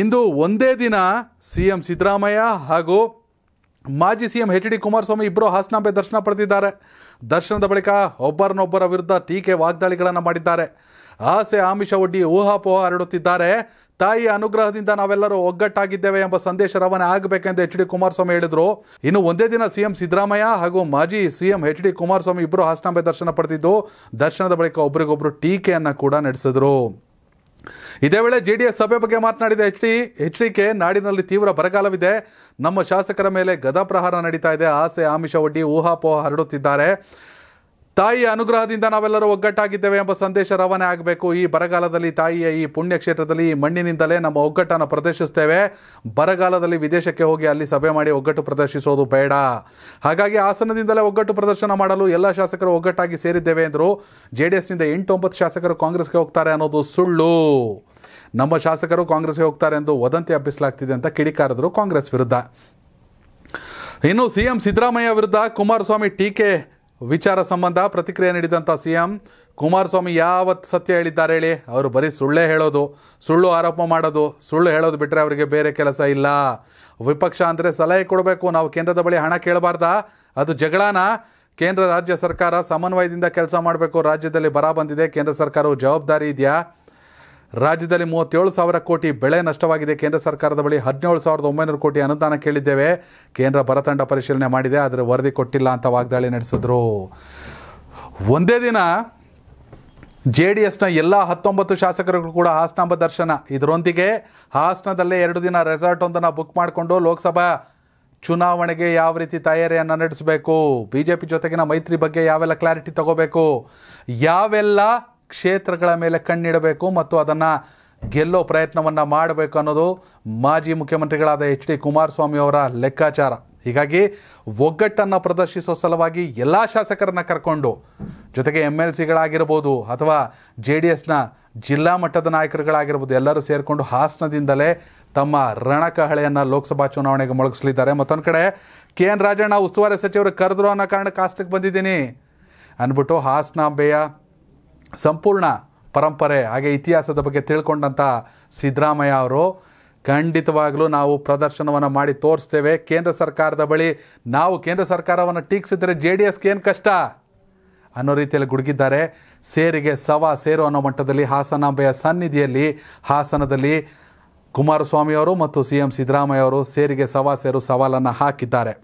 ಇಂದು ಒಂದೇ ದಿನ ಸಿಎಂ ಸಿದ್ದರಾಮಯ್ಯ ಹಾಗೂ ಮಾಜಿ CM M H D Kumaraswamy ಇಬ್ಬರು ಹಾಸನಾಂಬೆ ದರ್ಶನ ಪಡೆದಿದ್ದಾರೆ ದರ್ಶನದ ಬಳಿಕ ಒಬ್ಬರನ್ನೊಬ್ಬರ ವಿರುದ್ಧ ಟೀಕೆ ವಾಗ್ದಾಳಿಗಳನ್ನು ಮಾಡಿದ್ದಾರೆ ಆಸೆ ಆಮಿಷ ಒಡ್ಡಿ ಊಹಾಪೋಹ ಹರಡುತ್ತಿದ್ದಾರೆ ತಾಯಿ ಅನುಗ್ರಹದಿಂದ ನಾವೆಲ್ಲರೂ ಒಗ್ಗಟ್ಟಾಗಿದ್ದೇವೆ ಎಂಬ ಸಂದೇಶ ರವಾನೆ ಆಗಬೇಕೆಂದು ಎಚ್ ಡಿ ಕುಮಾರಸ್ವಾಮಿ ಹೇಳಿದರು ಇನ್ನು ಒಂದೇ ದಿನ ಸಿಎಂ ಸಿದ್ದರಾಮಯ್ಯ ಹಾಗೂ ಮಾಜಿ ಸಿಎಂ ಎಚ್ ಡಿ ಕುಮಾರಸ್ವಾಮಿ ಇಬ್ಬರು ಹಾಸನಾಂಬೆ ದರ್ಶನ ಪಡೆದಿದ್ದು ದರ್ಶನದ ಬಳಿಕ ಒಬ್ರಿಗೊಬ್ರು ಟೀಕೆಯನ್ನು ಕೂಡ ನಡೆಸಿದರು ಇದೇ ವೇಳೆ ಜೆಡಿಎಸ್ ಸಭೆ ಬಗ್ಗೆ ಮಾತನಾಡಿದ H D H D K ನಾಡಿನಲ್ಲಿ ತೀವ್ರ ಬರಗಾಲವಿದೆ ನಮ್ಮ ಶಾಸಕರ ಮೇಲೆ ಗದಾ ಪ್ರಹಾರ ನಡೀತಾ ಇದೆ ಆಸೆ ಆಮಿಷ ಒಡ್ಡಿ ಊಹಾಪೋಹ ಹರಡುತ್ತಿದ್ದಾರೆ ತಾಯಿಯ ಅನುಗ್ರಹದಿಂದ ನಾವೆಲ್ಲರೂ ಒಗ್ಗಟ್ಟಾಗಿದ್ದೇವೆ ಎಂಬ ಸಂದೇಶ ರವಾನೆ ಆಗಬೇಕು ಈ ಬರಗಾಲದಲ್ಲಿ ತಾಯಿಯ ಈ ಪುಣ್ಯಕ್ಷೇತ್ರದಲ್ಲಿ ಈ ಮಣ್ಣಿನಿಂದಲೇ ನಮ್ಮ ಒಗ್ಗಟ್ಟನ್ನು ಪ್ರದರ್ಶಿಸ್ತೇವೆ ಬರಗಾಲದಲ್ಲಿ ವಿದೇಶಕ್ಕೆ ಹೋಗಿ ಅಲ್ಲಿ ಸಭೆ ಮಾಡಿ ಒಗ್ಗಟ್ಟು ಪ್ರದರ್ಶಿಸೋದು ಬೇಡ ಹಾಗಾಗಿ ಹಾಸನದಿಂದಲೇ ಒಗ್ಗಟ್ಟು ಪ್ರದರ್ಶನ ಮಾಡಲು ಎಲ್ಲ ಶಾಸಕರು ಒಗ್ಗಟ್ಟಾಗಿ ಸೇರಿದ್ದೇವೆ ಎಂದರು ಜೆ ಡಿ ಎಸ್ನಿಂದ ಎಂಟು ಒಂಬತ್ತು ಶಾಸಕರು ಕಾಂಗ್ರೆಸ್ಗೆ ಹೋಗ್ತಾರೆ ಅನ್ನೋದು ಸುಳ್ಳು ನಮ್ಮ ಶಾಸಕರು ಕಾಂಗ್ರೆಸ್ಗೆ ಹೋಗ್ತಾರೆ ಎಂದು ವದಂತಿ ಹಬ್ಬಿಸಲಾಗ್ತಿದೆ ಅಂತ ಕಿಡಿಕಾರದರು ಕಾಂಗ್ರೆಸ್ ವಿರುದ್ಧ ಇನ್ನು ಸಿಎಂ ಸಿದ್ದರಾಮಯ್ಯ ವಿರುದ್ಧ ಕುಮಾರಸ್ವಾಮಿ ಟೀಕೆ ವಿಚಾರ ಸಂಬಂಧ ಪ್ರತಿಕ್ರಿಯೆ ನೀಡಿದಂಥ ಸಿಎಂ ಕುಮಾರಸ್ವಾಮಿ ಯಾವತ್ತು ಸತ್ಯ ಹೇಳಿದ್ದಾರೆ ಹೇಳಿ ಅವರು ಬರೀ ಸುಳ್ಳೇ ಹೇಳೋದು ಸುಳ್ಳು ಆರೋಪ ಮಾಡೋದು ಸುಳ್ಳು ಹೇಳೋದು ಬಿಟ್ಟರೆ ಅವರಿಗೆ ಬೇರೆ ಕೆಲಸ ಇಲ್ಲ ವಿಪಕ್ಷ ಅಂದರೆ ಸಲಹೆ ಕೊಡಬೇಕು ನಾವು ಕೇಂದ್ರದ ಬಳಿ ಹಣ ಕೇಳಬಾರ್ದಾ ಅದು ಜಗಳಾನ ಕೇಂದ್ರ ರಾಜ್ಯ ಸರ್ಕಾರ ಸಮನ್ವಯದಿಂದ ಕೆಲಸ ಮಾಡಬೇಕು ರಾಜ್ಯದಲ್ಲಿ ಬರ ಬಂದಿದೆ ಕೇಂದ್ರ ಸರ್ಕಾರವು ಜವಾಬ್ದಾರಿ ಇದೆಯಾ ರಾಜ್ಯದಲ್ಲಿ ಮೂವತ್ತೇಳು ಸಾವಿರ ಕೋಟಿ ಬೆಳೆ ನಷ್ಟವಾಗಿದೆ ಕೇಂದ್ರ ಸರ್ಕಾರದ ಬಳಿ ಹದಿನೇಳು ಸಾವಿರದ ಒಂಬೈನೂರು ಕೋಟಿ ಅನುದಾನ ಕೇಳಿದ್ದೇವೆ ಕೇಂದ್ರ ಬರತಂಡ ಪರಿಶೀಲನೆ ಮಾಡಿದೆ ಆದರೆ ವರದಿ ಕೊಟ್ಟಿಲ್ಲ ಅಂತ ವಾಗ್ದಾಳಿ ನಡೆಸಿದ್ರು ಒಂದೇ ದಿನ ಜೆ ಡಿ ಎಸ್ನ ಎಲ್ಲ ಹತ್ತೊಂಬತ್ತು ಶಾಸಕರುಗಳು ಕೂಡ ಹಾಸನಾಂಬ ದರ್ಶನ ಇದರೊಂದಿಗೆ ಹಾಸನದಲ್ಲೇ ಎರಡು ದಿನ ರೆಸಾರ್ಟ್ ಒಂದನ್ನು ಬುಕ್ ಮಾಡಿಕೊಂಡು ಲೋಕಸಭಾ ಚುನಾವಣೆಗೆ ಯಾವ ರೀತಿ ತಯಾರಿಯನ್ನು ನಡೆಸಬೇಕು ಬಿ ಜೆ ಪಿ ಜೊತೆಗಿನ ಮೈತ್ರಿ ಬಗ್ಗೆ ಯಾವೆಲ್ಲ ಕ್ಲಾರಿಟಿ ತಗೋಬೇಕು ಯಾವೆಲ್ಲ ಕ್ಷೇತ್ರಗಳ ಮೇಲೆ ಕಣ್ಣಿಡಬೇಕು ಮತ್ತು ಅದನ್ನು ಗೆಲ್ಲೋ ಪ್ರಯತ್ನವನ್ನು ಮಾಡಬೇಕು ಅನ್ನೋದು ಮಾಜಿ ಮುಖ್ಯಮಂತ್ರಿಗಳಾದ ಎಚ್ ಡಿ ಕುಮಾರಸ್ವಾಮಿ ಅವರ ಲೆಕ್ಕಾಚಾರ ಹೀಗಾಗಿ ಒಗ್ಗಟ್ಟನ್ನು ಪ್ರದರ್ಶಿಸೋ ಸಲುವಾಗಿ ಎಲ್ಲ ಶಾಸಕರನ್ನ ಕರ್ಕೊಂಡು ಜೊತೆಗೆ ಎಮ್ ಎಲ್ ಸಿಗಳಾಗಿರ್ಬೋದು ಅಥವಾ ಜೆ ಡಿ ಎಸ್ನ ಜಿಲ್ಲಾ ಮಟ್ಟದ ನಾಯಕರುಗಳಾಗಿರ್ಬೋದು ಎಲ್ಲರೂ ಸೇರಿಕೊಂಡು ಹಾಸನದಿಂದಲೇ ತಮ್ಮ ರಣಕಹಳೆಯನ್ನು ಲೋಕಸಭಾ ಚುನಾವಣೆಗೆ ಮೊಳಗಿಸಲಿದ್ದಾರೆ ಮತ್ತೊಂದು ಕಡೆ ಕೆ ಎನ್ ರಾಜಣ್ಣ ಉಸ್ತುವಾರಿ ಸಚಿವರು ಕರೆದ್ರು ಅನ್ನೋ ಕಾರಣಕ್ಕೆ ಹಾಸನಕ್ಕೆ ಬಂದಿದ್ದೀನಿ ಅಂದ್ಬಿಟ್ಟು ಬೇಯ ಸಂಪೂರ್ಣ ಪರಂಪರೆ ಹಾಗೆ ಇತಿಹಾಸದ ಬಗ್ಗೆ ತಿಳ್ಕೊಂಡಂಥ ಸಿದ್ದರಾಮಯ್ಯ ಅವರು ಖಂಡಿತವಾಗಲೂ ನಾವು ಪ್ರದರ್ಶನವನ್ನು ಮಾಡಿ ತೋರಿಸ್ತೇವೆ ಕೇಂದ್ರ ಸರ್ಕಾರದ ಬಳಿ ನಾವು ಕೇಂದ್ರ ಸರ್ಕಾರವನ್ನು ಟೀಕಿಸಿದರೆ ಜೆ ಡಿ ಎಸ್ಗೆ ಏನು ಕಷ್ಟ ಅನ್ನೋ ರೀತಿಯಲ್ಲಿ ಗುಡುಗಿದ್ದಾರೆ ಸೇರಿಗೆ ಸವಾ ಸೇರು ಅನ್ನೋ ಮಟ್ಟದಲ್ಲಿ ಹಾಸನಾಂಬೆಯ ಸನ್ನಿಧಿಯಲ್ಲಿ ಹಾಸನದಲ್ಲಿ ಕುಮಾರಸ್ವಾಮಿಯವರು ಮತ್ತು ಸಿ ಎಂ ಸಿದ್ದರಾಮಯ್ಯ ಅವರು ಸೇರಿಗೆ ಸವಾ ಸೇರು ಸವಾಲನ್ನು ಹಾಕಿದ್ದಾರೆ